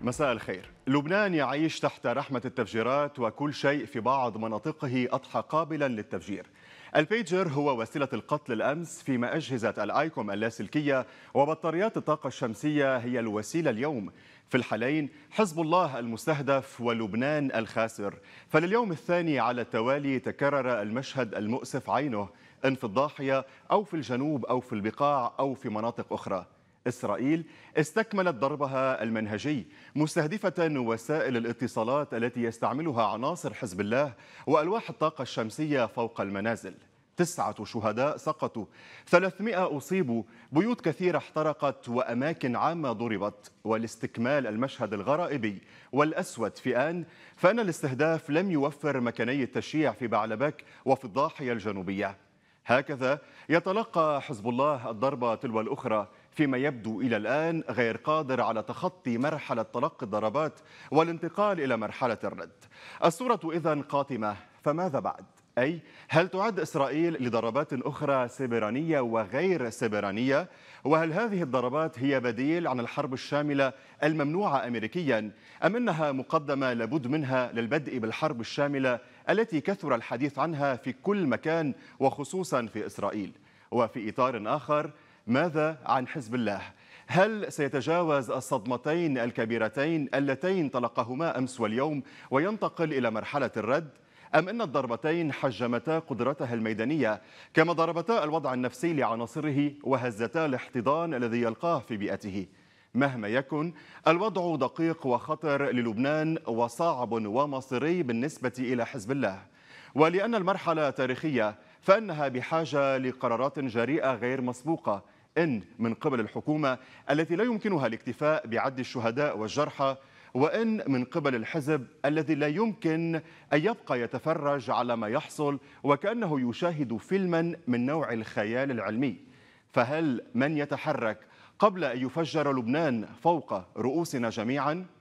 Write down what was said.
مساء الخير لبنان يعيش تحت رحمة التفجيرات وكل شيء في بعض مناطقه أضحى قابلا للتفجير البيجر هو وسيلة القتل الأمس فيما أجهزة الآيكوم اللاسلكية وبطاريات الطاقة الشمسية هي الوسيلة اليوم في الحالين حزب الله المستهدف ولبنان الخاسر فلليوم الثاني على التوالي تكرر المشهد المؤسف عينه إن في الضاحية أو في الجنوب أو في البقاع أو في مناطق أخرى إسرائيل استكملت ضربها المنهجي مستهدفة وسائل الاتصالات التي يستعملها عناصر حزب الله وألواح الطاقة الشمسية فوق المنازل تسعة شهداء سقطوا 300 أصيبوا بيوت كثيرة احترقت وأماكن عامة ضربت والاستكمال المشهد الغرائبي والأسود في آن فأن الاستهداف لم يوفر مكاني التشييع في بعلبك وفي الضاحية الجنوبية هكذا يتلقى حزب الله الضربة تلو الأخرى فيما يبدو إلى الآن غير قادر على تخطي مرحلة تلقي الضربات والانتقال إلى مرحلة الرد الصورة إذا قاتمة فماذا بعد؟ أي هل تعد إسرائيل لضربات أخرى سبرانية وغير سبرانية؟ وهل هذه الضربات هي بديل عن الحرب الشاملة الممنوعة أمريكيا؟ أم أنها مقدمة لابد منها للبدء بالحرب الشاملة التي كثر الحديث عنها في كل مكان وخصوصا في إسرائيل؟ وفي إطار آخر ماذا عن حزب الله؟ هل سيتجاوز الصدمتين الكبيرتين اللتين طلقهما امس واليوم وينتقل الى مرحله الرد؟ أم أن الضربتين حجمتا قدرتها الميدانية كما ضربتا الوضع النفسي لعناصره وهزتا الاحتضان الذي يلقاه في بيئته مهما يكن الوضع دقيق وخطر للبنان وصعب ومصيري بالنسبة إلى حزب الله ولأن المرحلة تاريخية فإنها بحاجة لقرارات جريئة غير مسبوقة إن من قبل الحكومة التي لا يمكنها الاكتفاء بعد الشهداء والجرحى وإن من قبل الحزب الذي لا يمكن أن يبقى يتفرج على ما يحصل وكأنه يشاهد فيلما من نوع الخيال العلمي فهل من يتحرك قبل أن يفجر لبنان فوق رؤوسنا جميعاً؟